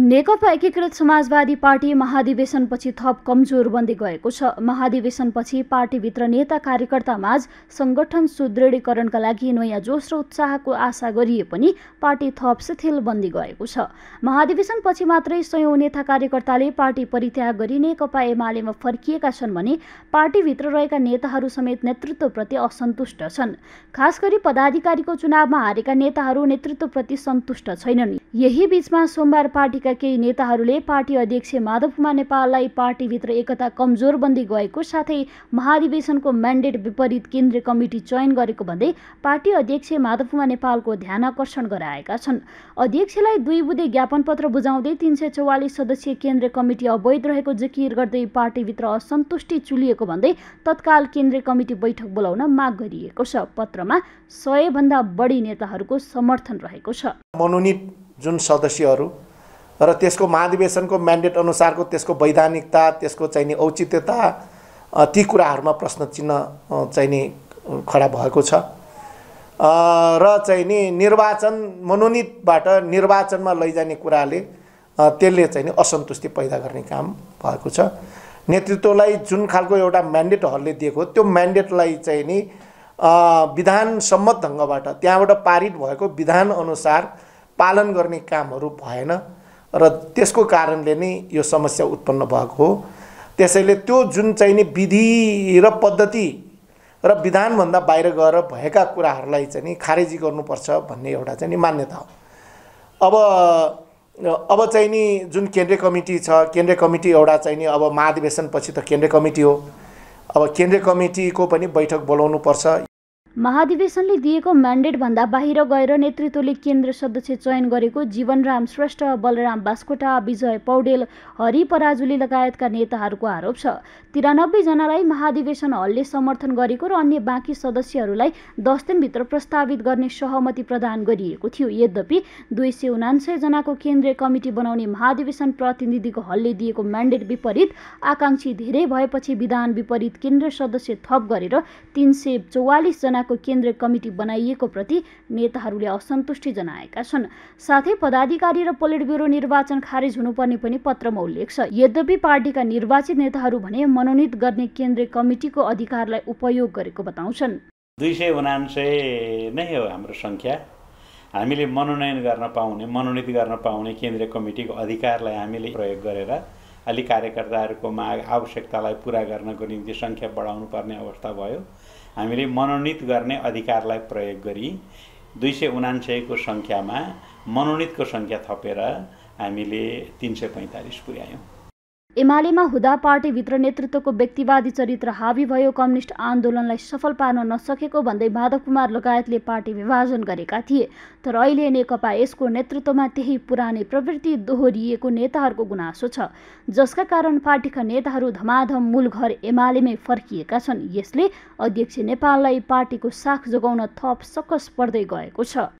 नेकपा एकीकृत समाजवादी पार्टी महाधिवेशनपछि थप कमजोर बन्दै गएको छ महाधिवेशनपछि पार्टीभित्र नेता कार्यकर्तामाझ सङ्गठन सुदृढीकरणका लागि नयाँ जोस र उत्साहको आशा गरिए पनि पार्टी थप शिथिल बन्दी गएको छ महाधिवेशनपछि मात्रै सयौं नेता कार्यकर्ताले पार्टी परित्याग गरी नेकपा एमालेमा फर्किएका छन् भने पार्टीभित्र रहेका नेताहरू समेत नेतृत्वप्रति असन्तुष्ट छन् खास गरी पदाधिकारीको चुनावमा हारेका नेताहरू नेतृत्वप्रति सन्तुष्ट छैनन् यही बीचमा सोमबार पार्टीका पार्टीका केही नेताहरूले पार्टी अध्यक्ष माधव कुमार नेपाललाई पार्टीभित्र एकता कमजोर बन्दै गएको साथै महाधिवेशनको म्यान्डेट विपरीत केन्द्रीय कमिटी चयन गरेको भन्दै पार्टी अध्यक्ष माधव कुमार नेपालको ध्यान आकर्षण गराएका छन् अध्यक्षलाई दुई बुधे ज्ञापन पत्र बुझाउँदै तिन सय चौवालिस सदस्यीय केन्द्रीय कमिटी अवैध रहेको जिकिर गर्दै पार्टीभित्र असन्तुष्टि चुलिएको भन्दै तत्काल केन्द्रीय कमिटी बैठक बोलाउन माग गरिएको छ पत्रमा सयभन्दा बढी नेताहरूको समर्थन रहेको छ मनोनित जुन सदस्यहरू र त्यसको महाधिवेशनको म्यान्डेट अनुसारको त्यसको वैधानिकता त्यसको चाहिने औचित्यता ती कुराहरूमा प्रश्न चिन्ह चाहिने खडा भएको छ र चाहिँ नि निर्वाचन मनोनितबाट निर्वाचनमा लैजाने कुराले त्यसले चाहिँ नि असन्तुष्टि पैदा गर्ने काम भएको छ नेतृत्वलाई जुन खालको एउटा म्यान्डेटहरूले दिएको त्यो म्यान्डेटलाई चाहिँ नि विधान सम्मत ढङ्गबाट त्यहाँबाट पारित भएको विधानअनुसार पालन गर्ने कामहरू भएन र त्यसको कारणले नै यो समस्या उत्पन्न भएको हो त्यसैले त्यो जुन चाहिँ नि विधि र पद्धति र विधानभन्दा बाहिर गएर भएका कुराहरूलाई चाहिँ नि खारेजी गर्नुपर्छ भन्ने एउटा चाहिँ नि मान्यता हो अब अब चाहिँ नि जुन केन्द्रीय कमिटी छ केन्द्रीय कमिटी एउटा चाहिँ नि अब महाधिवेशनपछि त केन्द्रीय कमिटी हो अब केन्द्रीय कमिटीको पनि बैठक बोलाउनुपर्छ महाधिवेशनले दिएको म्यान्डेटभन्दा बाहिर गएर नेतृत्वले केन्द्र सदस्य चयन गरेको जीवनराम श्रेष्ठ बलराम बास्कोटा विजय पौडेल हरि पराजुली लगायतका नेताहरूको आरोप छ तिरानब्बेजनालाई महाधिवेशन हलले समर्थन गरेको र अन्य बाँकी सदस्यहरूलाई दस दिनभित्र प्रस्तावित गर्ने सहमति प्रदान गरिएको थियो यद्यपि दुई सय उनान्सयजनाको केन्द्रीय कमिटी बनाउने महाधिवेशन प्रतिनिधिको हलले दिएको म्यान्डेट विपरीत आकाङ्क्षी धेरै भएपछि विधान विपरीत केन्द्र सदस्य थप गरेर तिन सय चौवालिसजना योजनाको केन्द्रीय कमिटी बनाइएको प्रति नेताहरूले असन्तुष्टि जनाएका छन् साथै पदाधिकारी र पोलिट ब्युरो निर्वाचन खारेज हुनुपर्ने पनि पत्रमा उल्लेख छ यद्यपि पार्टीका निर्वाचित नेताहरू भने मनोनित गर्ने केन्द्रीय कमिटीको अधिकारलाई उपयोग गरेको बताउँछन् दुई सय उनान्सय नै हो हाम्रो सङ्ख्या हामीले मनोनयन गर्न पाउने मनोनित गर्न पाउने केन्द्रीय कमिटीको अधिकारलाई हामीले प्रयोग गरेर अलि कार्यकर्ताहरूको माग आवश्यकतालाई पुरा गर्नको निम्ति सङ्ख्या बढाउनु पर्ने अवस्था भयो हामीले मनोनित गर्ने अधिकारलाई प्रयोग गरी दुई सय उनान्सयको सङ्ख्यामा मनोनितको सङ्ख्या थपेर हामीले तिन सय पैँतालिस पुर्यायौँ एमालेमा हुँदा पार्टीभित्र नेतृत्वको व्यक्तिवादी चरित्र हावी भयो कम्युनिस्ट आन्दोलनलाई सफल पार्न नसकेको भन्दै माधव कुमार लगायतले पार्टी विभाजन गरेका थिए तर अहिले नेकपा यसको नेतृत्वमा त्यही पुरानै प्रवृत्ति दोहोरिएको नेताहरूको गुनासो छ जसका कारण पार्टीका नेताहरू धमाधम मूल घर एमालेमै फर्किएका छन् यसले अध्यक्ष नेपाललाई पार्टीको साख जोगाउन थप सकस पर्दै गएको छ